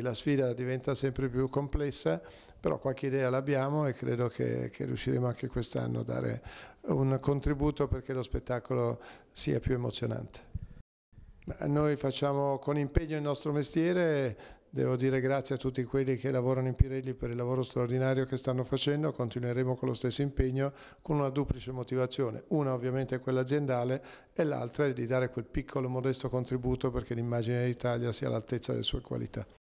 La sfida diventa sempre più complessa, però qualche idea l'abbiamo e credo che, che riusciremo anche quest'anno a dare un contributo perché lo spettacolo sia più emozionante. Noi facciamo con impegno il nostro mestiere, devo dire grazie a tutti quelli che lavorano in Pirelli per il lavoro straordinario che stanno facendo, continueremo con lo stesso impegno con una duplice motivazione, una ovviamente è quella aziendale e l'altra è di dare quel piccolo modesto contributo perché l'immagine d'Italia sia all'altezza delle sue qualità.